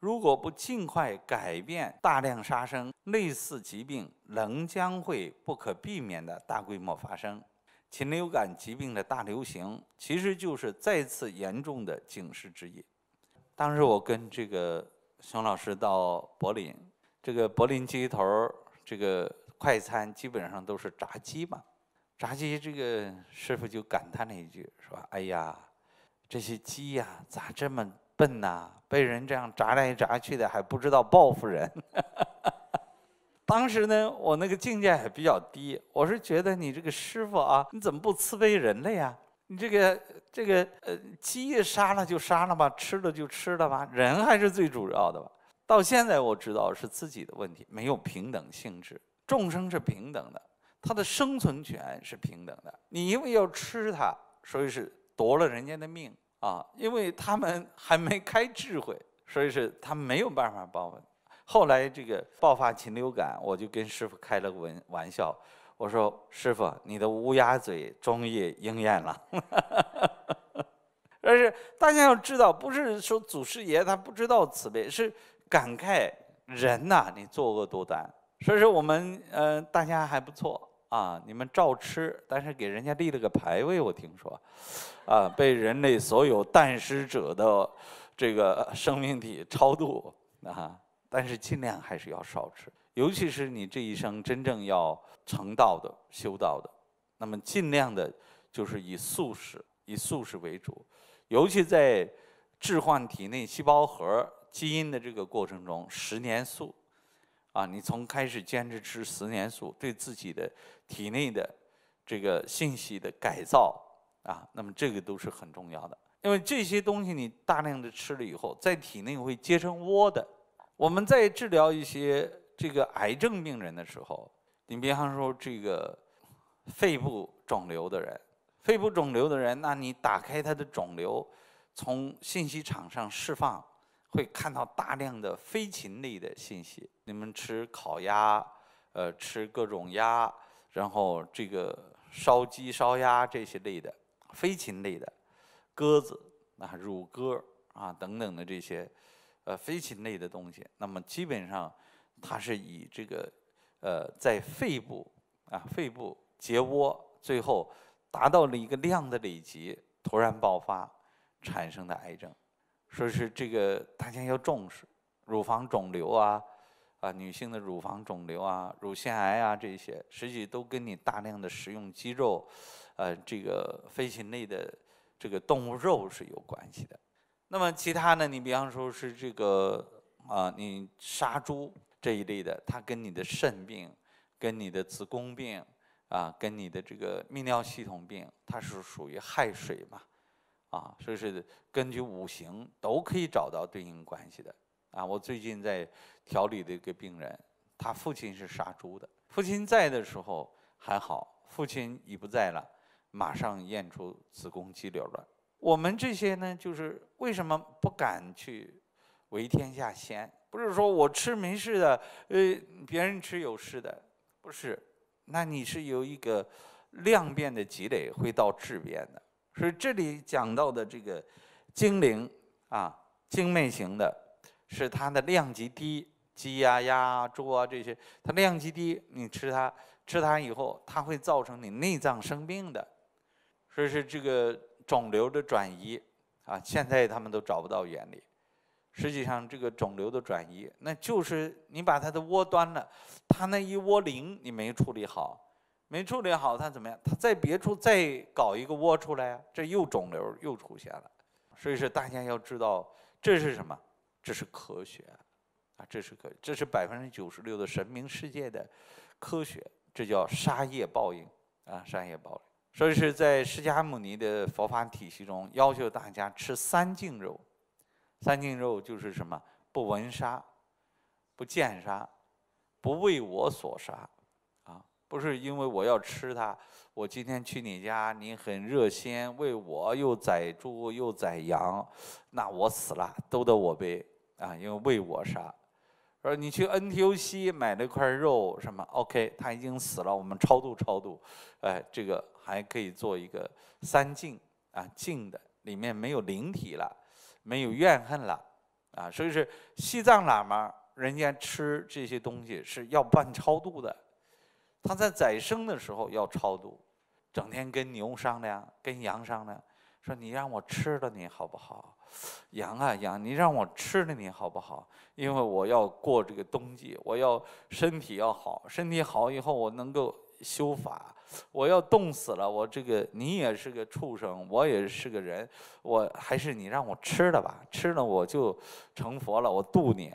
如果不尽快改变大量杀生，类似疾病仍将会不可避免的大规模发生。禽流感疾病的大流行，其实就是再次严重的警示之一。当时我跟这个熊老师到柏林，这个柏林街头这个快餐基本上都是炸鸡嘛，炸鸡这个师傅就感叹了一句，说：“哎呀，这些鸡呀，咋这么……”笨呐，被人这样扎来扎去的，还不知道报复人。当时呢，我那个境界还比较低，我是觉得你这个师傅啊，你怎么不慈悲人类呀？你这个这个呃，鸡杀了就杀了吧，吃了就吃了吧，人还是最主要的吧。到现在我知道是自己的问题，没有平等性质，众生是平等的，他的生存权是平等的。你因为要吃它，所以是夺了人家的命。啊，因为他们 还没开智慧，所以是他没有办法报我。后来这个爆发禽流感，我就跟师傅开了个玩玩笑，我说：“师傅，你的乌鸦嘴终于应验了。”但是大家要知道，不是说祖师爷他不知道慈悲，是感慨人呐，你作恶多端。所以说我们嗯，大家还不错。啊，你们照吃，但是给人家立了个牌位，我听说，啊，被人类所有诞食者的这个生命体超度啊。但是尽量还是要少吃，尤其是你这一生真正要成道的、修道的，那么尽量的，就是以素食，以素食为主，尤其在置换体内细胞核基因的这个过程中，十年素。啊，你从开始坚持吃十年素，对自己的体内的这个信息的改造啊，那么这个都是很重要的。因为这些东西你大量的吃了以后，在体内会结成窝的。我们在治疗一些这个癌症病人的时候，你比方说这个肺部肿瘤的人，肺部肿瘤的人，那你打开他的肿瘤，从信息场上释放。会看到大量的飞禽类的信息。你们吃烤鸭，呃，吃各种鸭，然后这个烧鸡、烧鸭这些类的飞禽类的鸽子啊、乳鸽啊等等的这些呃飞禽类的东西，那么基本上它是以这个呃在肺部啊、肺部结窝，最后达到了一个量的累积，突然爆发产生的癌症。说是这个大家要重视乳房肿瘤啊，啊女性的乳房肿瘤啊、乳腺癌啊这些，实际都跟你大量的食用鸡肉，呃，这个飞禽类的这个动物肉是有关系的。那么其他呢？你比方说是这个啊，你杀猪这一类的，它跟你的肾病、跟你的子宫病啊、跟你的这个泌尿系统病，它是属于害水嘛。啊，所以是根据五行都可以找到对应关系的啊。我最近在调理的一个病人，他父亲是杀猪的，父亲在的时候还好，父亲已不在了，马上验出子宫肌瘤了。我们这些呢，就是为什么不敢去为天下先？不是说我吃没事的，呃，别人吃有事的，不是，那你是有一个量变的积累会到质变的。所以这里讲到的这个精灵啊，精魅型的，是它的量级低，鸡啊、鸭啊、猪啊这些，它量级低，你吃它，吃它以后，它会造成你内脏生病的，所以是这个肿瘤的转移啊，现在他们都找不到原理。实际上，这个肿瘤的转移，那就是你把它的窝端了，它那一窝灵你没处理好。没处理好，他怎么样？他在别处再搞一个窝出来啊，这又肿瘤又出现了。所以说，大家要知道这是什么？这是科学啊！这是科，这是百分之九十六的神明世界的科学。这叫杀业报应啊！杀业报应。所以是在释迦牟尼的佛法体系中，要求大家吃三净肉。三净肉就是什么？不闻杀，不见杀，不为我所杀。不是因为我要吃它，我今天去你家，你很热心为我又宰猪又宰羊，那我死了都得我背啊，因为为我杀。说你去 n t u c 买了块肉什么 OK，他已经死了，我们超度超度，哎，这个还可以做一个三净啊净的，里面没有灵体了，没有怨恨了啊，所以是西藏喇嘛人家吃这些东西是要办超度的。他在宰生的时候要超度，整天跟牛商量，跟羊商量，说：“你让我吃了你好不好？羊啊羊，你让我吃了你好不好？因为我要过这个冬季，我要身体要好，身体好以后我能够修法。我要冻死了，我这个你也是个畜生，我也是个人，我还是你让我吃了吧，吃了我就成佛了，我渡你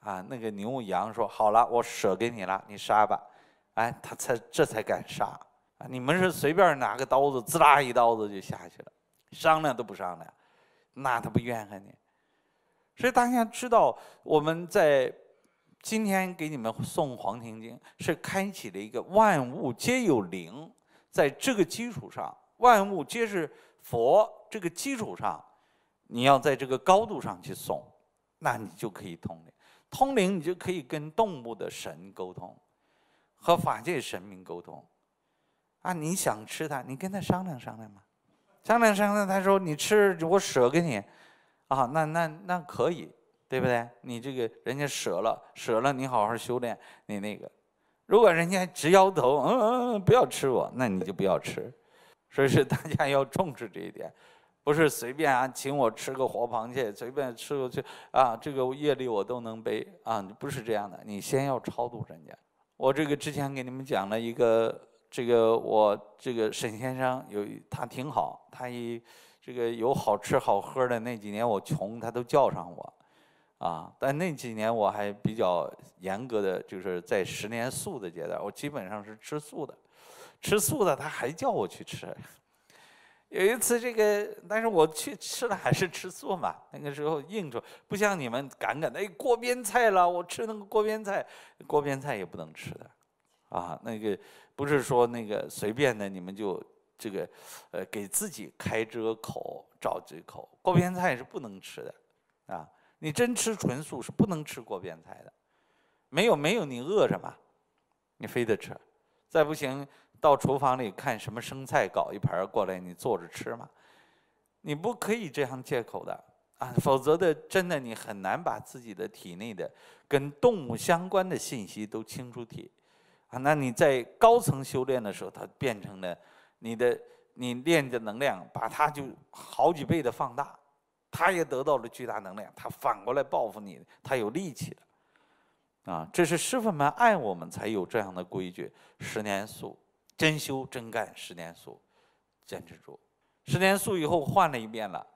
啊。”那个牛羊说：“好了，我舍给你了，你杀吧。”哎，他才这才敢杀啊！你们是随便拿个刀子，滋啦一刀子就下去了，商量都不商量，那他不怨恨你？所以大家知道，我们在今天给你们诵《黄庭经》，是开启了一个万物皆有灵，在这个基础上，万物皆是佛。这个基础上，你要在这个高度上去送，那你就可以通灵，通灵你就可以跟动物的神沟通。和法界神明沟通，啊，你想吃它，你跟他商量商量嘛，商量商量，他说你吃我舍给你，啊，那那那可以，对不对？你这个人家舍了，舍了，你好好修炼你那个。如果人家直摇头，嗯嗯嗯，不要吃我，那你就不要吃。所以说，大家要重视这一点，不是随便啊，请我吃个活螃蟹，随便吃个去啊，这个业力我都能背啊，不是这样的，你先要超度人家。我这个之前给你们讲了一个，这个我这个沈先生有他挺好，他一这个有好吃好喝的那几年我穷，他都叫上我，啊！但那几年我还比较严格的就是在十年素的阶段，我基本上是吃素的，吃素的他还叫我去吃。有一次，这个但是我去吃了，还是吃素嘛？那个时候硬着，不像你们敢敢那锅边菜了。我吃那个锅边菜，锅边菜也不能吃的，啊，那个不是说那个随便的，你们就这个，呃，给自己开这个口找这口。锅边菜是不能吃的，啊，你真吃纯素是不能吃锅边菜的，没有没有你饿着嘛，你非得吃，再不行。到厨房里看什么生菜，搞一盘过来，你坐着吃嘛？你不可以这样借口的啊！否则的，真的你很难把自己的体内的跟动物相关的信息都清除体啊。那你在高层修炼的时候，它变成了你的你练的能量，把它就好几倍的放大，它也得到了巨大能量，它反过来报复你，它有力气了。啊！这是师傅们爱我们才有这样的规矩，十年素。真修真干十年素，坚持住。十年素以后换了一遍了，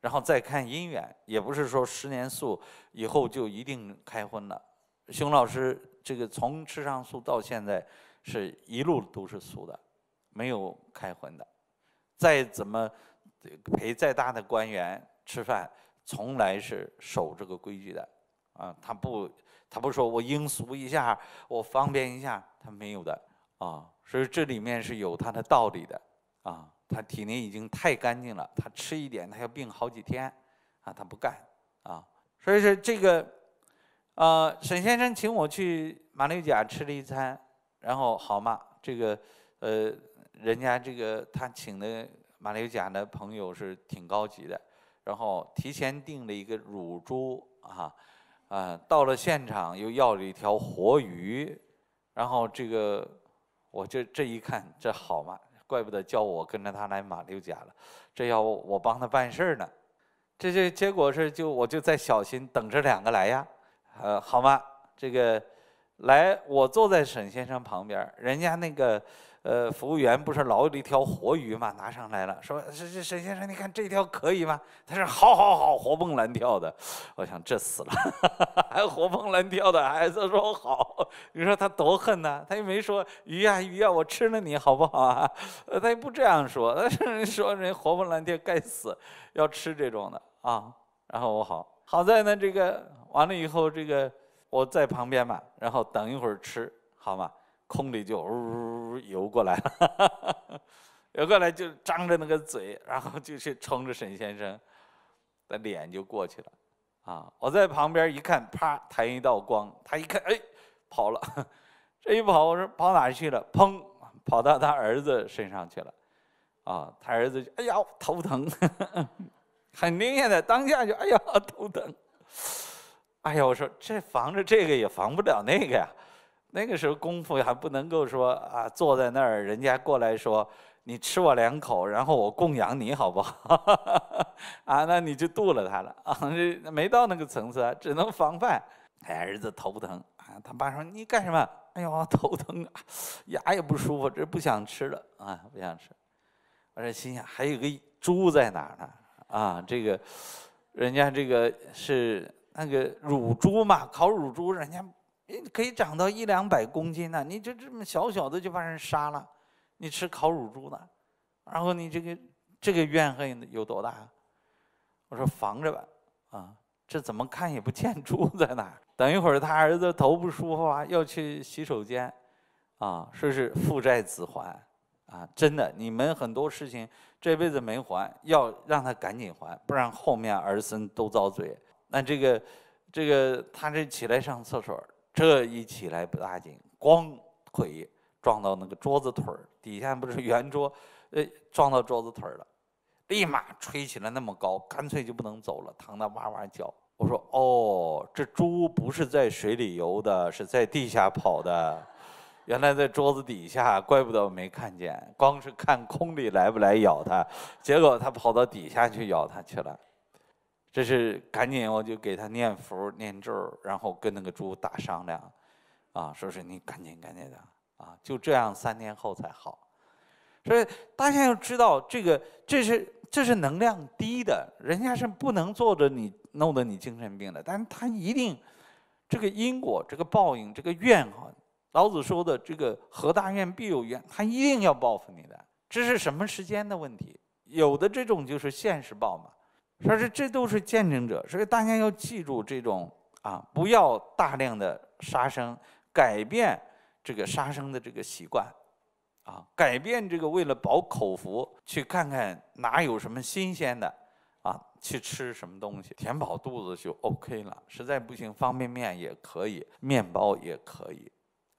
然后再看姻缘，也不是说十年素以后就一定开荤了。熊老师这个从吃上素到现在是一路都是素的，没有开荤的。再怎么陪再大的官员吃饭，从来是守这个规矩的。啊，他不，他不说我应俗一下，我方便一下，他没有的。啊，所以这里面是有它的道理的啊。他体内已经太干净了，他吃一点他要病好几天，啊，他不干啊。所以说这个，呃，沈先生请我去马六甲吃了一餐，然后好嘛，这个呃，人家这个他请的马六甲的朋友是挺高级的，然后提前订了一个乳猪啊，啊，到了现场又要了一条活鱼，然后这个。我就这一看，这好嘛，怪不得叫我跟着他来马六甲了，这要我帮他办事儿呢。这这结果是，就我就在小心等着两个来呀，呃好吗？这个来，我坐在沈先生旁边，人家那个。呃，服务员不是老有一条活鱼嘛，拿上来了，说沈沈先生，你看这条可以吗？他说好，好，好，活蹦乱跳的。我想这死了 还活蹦乱跳的，孩子说好。你说他多恨呐？他又没说鱼啊鱼啊，我吃了你好不好啊？他又不这样说，他 说人活蹦乱跳该死，要吃这种的啊。然后我好好在呢，这个完了以后，这个我在旁边嘛，然后等一会儿吃好吗？空里就呜游过来了，游过来就张着那个嘴，然后就去冲着沈先生的脸就过去了。啊，我在旁边一看，啪弹一道光，他一看，哎，跑了。这一跑，我说跑哪去了？砰，跑到他儿子身上去了。啊，他儿子，就，哎呀，头疼，很明显的当下就，哎呀，头疼。哎呀，我说这防着这个也防不了那个呀。那个时候功夫还不能够说啊，坐在那儿人家过来说你吃我两口，然后我供养你好不好？啊，那你就度了他了啊，没到那个层次，只能防范。哎，儿子头疼啊，他爸说你干什么？哎呦，头疼啊，牙也不舒服，这不想吃了啊，不想吃。我这心想还有个猪在哪儿呢？啊，这个人家这个是那个乳猪嘛，烤乳猪人家。可以长到一两百公斤呢，你就这么小小的就把人杀了，你吃烤乳猪呢，然后你这个这个怨恨有多大？我说防着吧，啊，这怎么看也不见猪在哪儿。等一会儿他儿子头不舒服啊，要去洗手间，啊，说是父债子还，啊，真的，你们很多事情这辈子没还，要让他赶紧还不然后面儿孙都遭罪。那这个这个他这起来上厕所。这一起来不大紧，光腿撞到那个桌子腿儿底下，不是圆桌，呃，撞到桌子腿儿了，立马吹起来那么高，干脆就不能走了，疼得哇哇叫。我说哦，这猪不是在水里游的，是在地下跑的，原来在桌子底下，怪不得我没看见，光是看空里来不来咬它，结果它跑到底下去咬它去了。这是赶紧，我就给他念符念咒，然后跟那个猪打商量，啊，说是你赶紧赶紧的啊，就这样三天后才好。所以大家要知道，这个这是这是能量低的，人家是不能做着你弄得你精神病的，但他一定这个因果、这个报应、这个怨啊，老子说的这个合大怨必有怨，他一定要报复你的，这是什么时间的问题？有的这种就是现世报嘛。说是这都是见证者，所以大家要记住这种啊，不要大量的杀生，改变这个杀生的这个习惯，啊，改变这个为了饱口福去看看哪有什么新鲜的，啊，去吃什么东西填饱肚子就 OK 了，实在不行方便面也可以，面包也可以，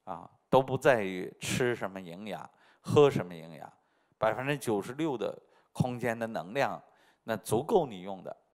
啊，都不在于吃什么营养，喝什么营养，百分之九十六的空间的能量。那足够你用的。